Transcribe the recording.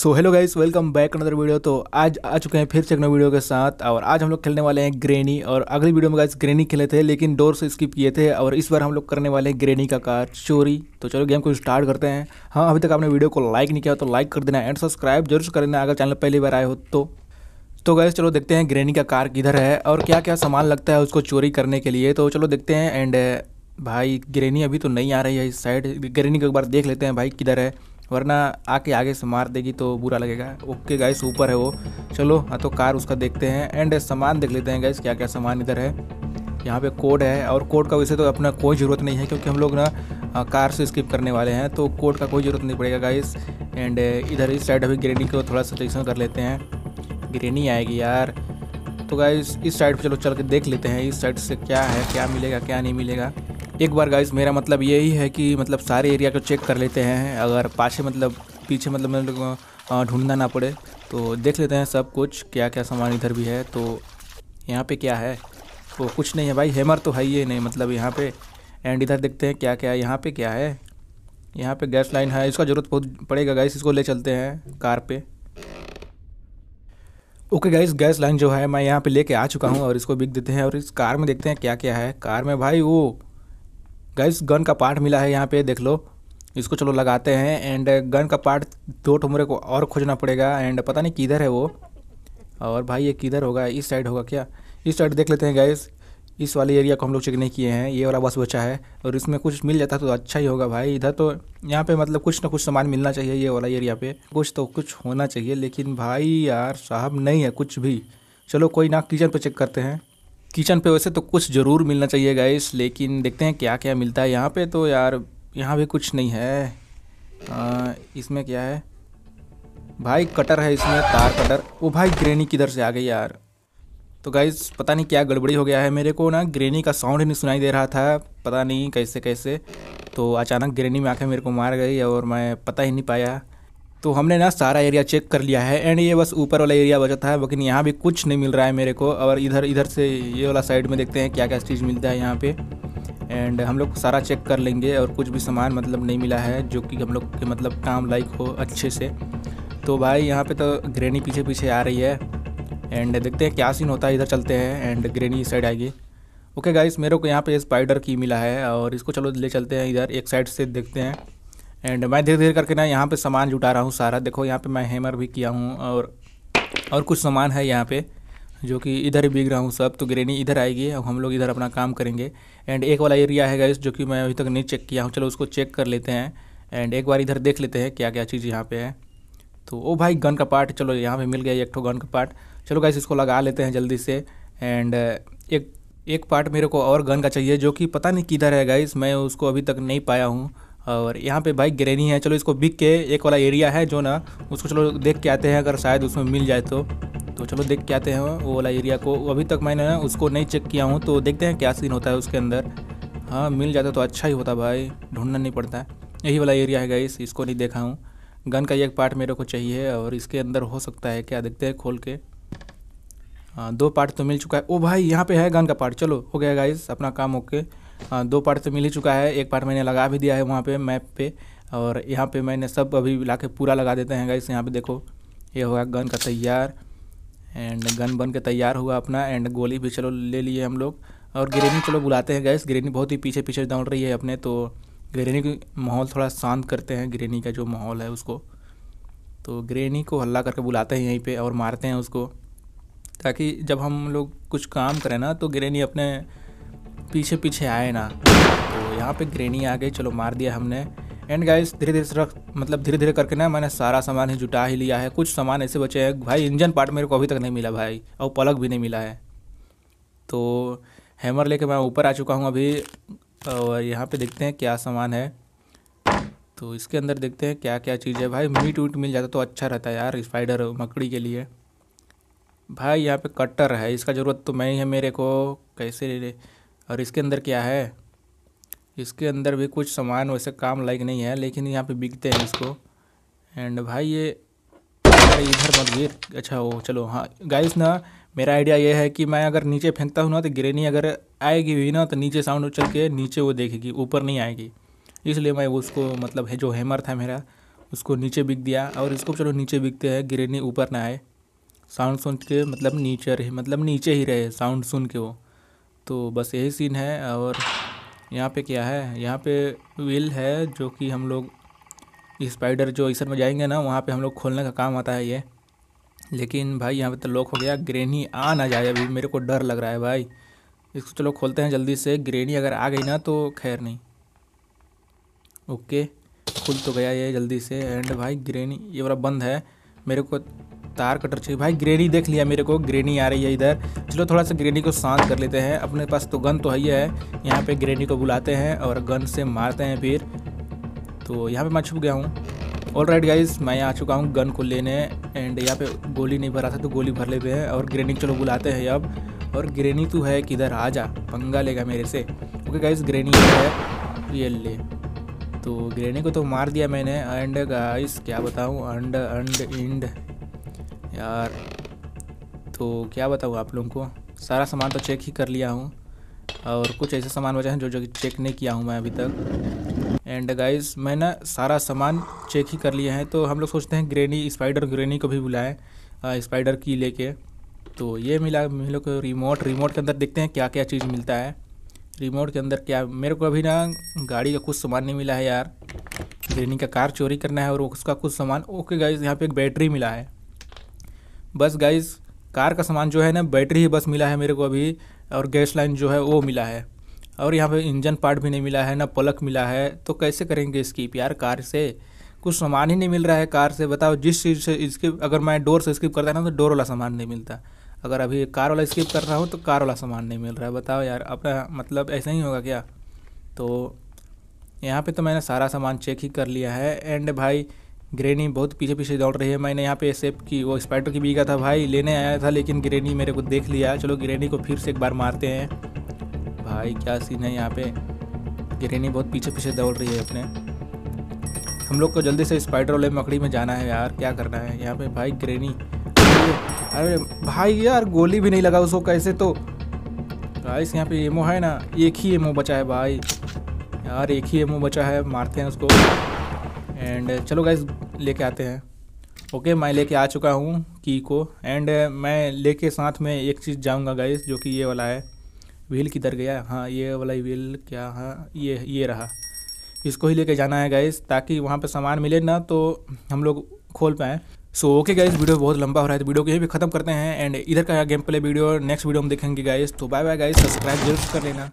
सो hello guys welcome back another video तो आज आ चुके हैं फिर से एक वीडियो के साथ और आज हम लोग खेलने वाले हैं ग्रेनी और अगली वीडियो में गाइस ग्रेनी खेले थे लेकिन डोर से स्किप किए थे और इस बार हम लोग करने वाले हैं ग्रेनी का कार चोरी तो चलो गेम को स्टार्ट करते हैं हाँ अभी तक आपने वीडियो को लाइक नहीं किया तो लाइक कर देना एंड सब्सक्राइब जरूर कर देना अगर चैनल पहली बार आए हो तो तो गैस चलो देखते हैं ग्रेनी का कार किधर है और क्या क्या सामान लगता है उसको चोरी करने के लिए तो चलो देखते हैं एंड भाई ग्रेनी अभी तो नहीं आ रही है इस साइड ग्रेनी को एक बार देख लेते हैं भाई किधर है वरना आके आगे से मार देगी तो बुरा लगेगा ओके गाइस ऊपर है वो चलो हाँ तो कार उसका देखते हैं एंड सामान देख लेते हैं गाइस क्या क्या सामान इधर है यहाँ पे कोड है और कोड का वैसे तो अपना कोई ज़रूरत नहीं है क्योंकि हम लोग ना हाँ, कार से स्किप करने वाले हैं तो कोड का कोई ज़रूरत नहीं पड़ेगा गाइस एंड इधर इस साइड अभी ग्रेनी को थोड़ा सा सेलेक्शन कर लेते हैं ग्रेनी आएगी यार तो गाइस इस साइड पर चलो चल के देख लेते हैं इस साइड से क्या है क्या मिलेगा क्या नहीं मिलेगा एक बार गाइस मेरा मतलब यही है कि मतलब सारे एरिया को चेक कर लेते हैं अगर पाछे मतलब पीछे मतलब ढूंढना ना पड़े तो देख लेते हैं सब कुछ क्या क्या सामान इधर भी है तो यहाँ पे क्या है तो कुछ नहीं है भाई हैमर तो है ही नहीं मतलब यहाँ पे एंड इधर देखते हैं क्या क्या है यहाँ पे क्या है यहाँ पे गैस लाइन है इसका ज़रूरत बहुत पड़ेगा गाइस इसको ले चलते हैं कार पे ओके गाइस गैस लाइन जो है मैं यहाँ पे लेके आ चुका हूँ और इसको बिक देते हैं और इस कार में देखते हैं क्या क्या है कार में भाई वो गैस गन का पार्ट मिला है यहाँ पे देख लो इसको चलो लगाते हैं एंड गन uh, का पार्ट दो ठुमरे को और खोजना पड़ेगा एंड पता नहीं किधर है वो और भाई ये किधर होगा इस साइड होगा क्या इस साइड देख लेते हैं गैस इस वाले एरिया को हम लोग चेक नहीं किए हैं ये वाला बस बचा है और इसमें कुछ मिल जाता तो अच्छा ही होगा भाई इधर तो यहाँ पे मतलब कुछ ना कुछ सामान मिलना चाहिए ये वाला एरिया पे कुछ तो कुछ होना चाहिए लेकिन भाई यार साहब नहीं है कुछ भी चलो कोई ना किचन पे चेक करते हैं किचन पे वैसे तो कुछ ज़रूर मिलना चाहिए गाइस लेकिन देखते हैं क्या क्या मिलता है यहाँ पे तो यार यहाँ भी कुछ नहीं है आ, इसमें क्या है भाई कटर है इसमें तार कटर वो भाई ग्रेनी किधर से आ गई यार तो गाइस पता नहीं क्या गड़बड़ी हो गया है मेरे को ना ग्रेनी का साउंड ही नहीं सुनाई दे रहा था पता नहीं कैसे कैसे तो अचानक ग्रेनी में आके मेरे को मार गई और मैं पता ही नहीं पाया तो हमने ना सारा एरिया चेक कर लिया है एंड ये बस ऊपर वाला एरिया बचा था लेकिन यहाँ भी कुछ नहीं मिल रहा है मेरे को और इधर इधर से ये वाला साइड में देखते हैं क्या क्या चीज़ मिलता है यहाँ पे एंड हम लोग सारा चेक कर लेंगे और कुछ भी सामान मतलब नहीं मिला है जो कि हम लोग के मतलब काम लाइक हो अच्छे से तो भाई यहाँ पे तो ग्रेनी पीछे पीछे आ रही है एंड देखते हैं क्या सीन होता है इधर चलते हैं एंड ग्रेनी साइड आएगी ओके गाइस मेरे को यहाँ पे स्पाइडर की मिला है और इसको चलो ले चलते हैं इधर एक साइड से देखते हैं एंड मैं धीरे धीरे करके ना यहाँ पे सामान जुटा रहा हूँ सारा देखो यहाँ पे मैं हैमर भी किया हूँ और और कुछ सामान है यहाँ पे जो कि इधर ही रहा हूँ सब तो ग्रेनी इधर आएगी अब हम लोग इधर अपना काम करेंगे एंड एक वाला एरिया है गाइस जो कि मैं अभी तक नहीं चेक किया हूँ चलो उसको चेक कर लेते हैं एंड एक बार इधर देख लेते हैं क्या क्या चीज़ यहाँ पर है तो ओ भाई गन का पार्ट चलो यहाँ पर मिल गया एक ठो गन का पार्ट चलो गाइस इसको लगा लेते हैं जल्दी से एंड एक एक पार्ट मेरे को और गन का चाहिए जो कि पता नहीं किधर है गाइस मैं उसको अभी तक नहीं पाया हूँ और यहाँ पे बाइक ग्रेनी है चलो इसको बिक के एक वाला एरिया है जो ना उसको चलो देख के आते हैं अगर शायद उसमें मिल जाए तो तो चलो देख के आते हैं वो वाला एरिया को अभी तक मैंने ना उसको नहीं चेक किया हूँ तो देखते हैं क्या सीन होता है उसके अंदर हाँ मिल जाता तो अच्छा ही होता भाई ढूंढना नहीं पड़ता है यही वाला एरिया है गाइस इसको नहीं देखा हूँ गन का एक पार्ट मेरे को चाहिए और इसके अंदर हो सकता है क्या देखते हैं खोल के हाँ दो पार्ट तो मिल चुका है ओ भाई यहाँ पे है गन का पार्ट चलो हो गया गाइस अपना काम ओके हाँ, दो पार्ट तो मिल ही चुका है एक पार्ट मैंने लगा भी दिया है वहाँ पे मैप पे और यहाँ पे मैंने सब अभी ला के पूरा लगा देते हैं गाइस यहाँ पे देखो ये होगा गन का तैयार एंड गन बन के तैयार हुआ अपना एंड गोली भी चलो ले लिए हम लोग और ग्रेनी चलो बुलाते हैं गैस ग्रेनी बहुत ही पीछे पीछे दौड़ रही है अपने तो ग्रेनी का माहौल थोड़ा शांत करते हैं ग्रेनी का जो माहौल है उसको तो ग्रेनी को हल्ला करके बुलाते हैं यहीं पर और मारते हैं उसको ताकि जब हम लोग कुछ काम करें ना तो ग्रेनी अपने पीछे पीछे आए ना तो यहाँ पे ग्रेनी आ गई चलो मार दिया हमने एंड गाइस धीरे धीरे मतलब धीरे धीरे करके ना मैंने सारा सामान ही जुटा ही लिया है कुछ सामान ऐसे बचे हैं भाई इंजन पार्ट मेरे को अभी तक नहीं मिला भाई और पलक भी नहीं मिला है तो हैमर लेके मैं ऊपर आ चुका हूँ अभी और यहाँ पे देखते हैं क्या सामान है तो इसके अंदर देखते हैं क्या क्या चीज़ है भाई मीट वीट मिल जाता तो अच्छा रहता है यार स्पाइडर मकड़ी के लिए भाई यहाँ पर कट्टर है इसका ज़रूरत तो मैं ही है मेरे को कैसे और इसके अंदर क्या है इसके अंदर भी कुछ सामान वैसे काम लायक नहीं है लेकिन यहाँ पे बिकते हैं इसको एंड भाई ये इधर मत गिर अच्छा वो चलो हाँ गाइस ना मेरा आइडिया ये है कि मैं अगर नीचे फेंकता हूँ ना तो ग्रेनी अगर आएगी भी ना तो नीचे साउंड उछल के नीचे वो देखेगी ऊपर नहीं आएगी इसलिए मैं उसको मतलब है जो हैमर था मेरा उसको नीचे बिक दिया और इसको चलो नीचे बिकते हैं ग्रेनी ऊपर ना आए साउंड सुन के मतलब नीचे रहे मतलब नीचे ही रहे साउंड सुन के वो तो बस यही सीन है और यहाँ पे क्या है यहाँ पे व्हील है जो कि हम लोग स्पाइडर जो ईसर में जाएंगे ना वहाँ पे हम लोग खोलने का काम आता है ये लेकिन भाई यहाँ पे तो लॉक हो गया ग्रेनी आ ना जाए अभी मेरे को डर लग रहा है भाई इसको चलो खोलते हैं जल्दी से ग्रेनी अगर आ गई ना तो खैर नहीं ओके खुल तो गया ये जल्दी से एंड भाई ग्रेनी ये वाला बंद है मेरे को तार कटर चाहिए भाई ग्रेनी देख लिया मेरे को ग्रेनी आ रही है इधर चलो थोड़ा सा ग्रेनी को शांत कर लेते हैं अपने पास तो गन तो है ही है यहाँ पे ग्रेनी को बुलाते हैं और गन से मारते हैं फिर तो यहाँ पे मैं छुप गया हूँ ऑल राइट गाइज मैं आ चुका हूँ गन को लेने एंड यहाँ पे गोली नहीं भरा था तो गोली भर लेते हैं और ग्रेनी चलो बुलाते हैं अब और ग्रेनी तो है किधर आ जा पंगा लेगा मेरे से ओके गाइज ग्रेनी है ये ले तो ग्रेनी को तो मार दिया मैंने एंड गाइस क्या बताऊँ अंड अंड इंड यार तो क्या बताऊँ आप लोगों को सारा सामान तो चेक ही कर लिया हूँ और कुछ ऐसे सामान वजह हैं जो जो चेक नहीं किया हूँ मैं अभी तक एंड गाइस मैं सारा सामान चेक ही कर लिया हैं तो हम लोग सोचते हैं ग्रेनी स्पाइडर ग्रेनी को भी बुलाएं स्पाइडर की लेके तो ये मिला हम लोग को रिमोट रिमोट के अंदर देखते हैं क्या क्या चीज़ मिलता है रिमोट के अंदर क्या मेरे को अभी ना गाड़ी का कुछ सामान नहीं मिला है यार ग्रेनी का कार चोरी करना है और उसका कुछ सामान ओके गाइज यहाँ पर एक बैटरी मिला है बस गाइज कार का सामान जो है ना बैटरी ही बस मिला है मेरे को अभी और गैस लाइन जो है वो मिला है और यहाँ पे इंजन पार्ट भी नहीं मिला है ना पलक मिला है तो कैसे करेंगे इसकी यार कार से कुछ सामान ही नहीं मिल रहा है कार से बताओ जिस चीज़ से स्किप अगर मैं डोर से स्किप करता ना तो डोर वाला सामान नहीं मिलता अगर अभी कार वाला स्किप कर रहा हूँ तो कार वाला सामान नहीं मिल रहा है बताओ यार अपना मतलब ऐसा ही होगा क्या तो यहाँ पर तो मैंने सारा सामान चेक ही कर लिया है एंड भाई ग्रेनी बहुत पीछे पीछे दौड़ रही है मैंने यहाँ पे सेप की वो स्पाइडर की बीघा था भाई लेने आया था लेकिन ग्रेनी मेरे को देख लिया चलो ग्रेनी को फिर से एक बार मारते हैं भाई क्या सीन है यहाँ पे ग्रेनी बहुत पीछे पीछे दौड़ रही है अपने हम लोग को जल्दी से स्पाइडर वाले मकड़ी में जाना है यार क्या करना है यहाँ पे भाई ग्रेनी अरे भाई यार गोली भी नहीं लगा उसको कैसे तो गाइस यहाँ पे एमओ है ना एक ही एमओ बचा है भाई यार एक ही एमओ बचा है मारते हैं उसको एंड uh, चलो गाइज लेके आते हैं ओके मैं लेके आ चुका हूँ की को एंड uh, मैं लेके साथ में एक चीज़ जाऊँगा गाइज जो कि ये वाला है व्हील किधर गया हाँ ये वाला व्हील क्या हाँ ये ये रहा इसको ही लेके जाना है गाइज ताकि वहाँ पे सामान मिले ना तो हम लोग खोल पाएँ सो ओके गाइज वीडियो बहुत लंबा हो रहा है तो वीडियो को यही भी खत्म करते हैं एंड इधर का game play video next video हम देखेंगे गाइज तो बाय बाय गाइज सब्सक्राइब जरूर कर लेना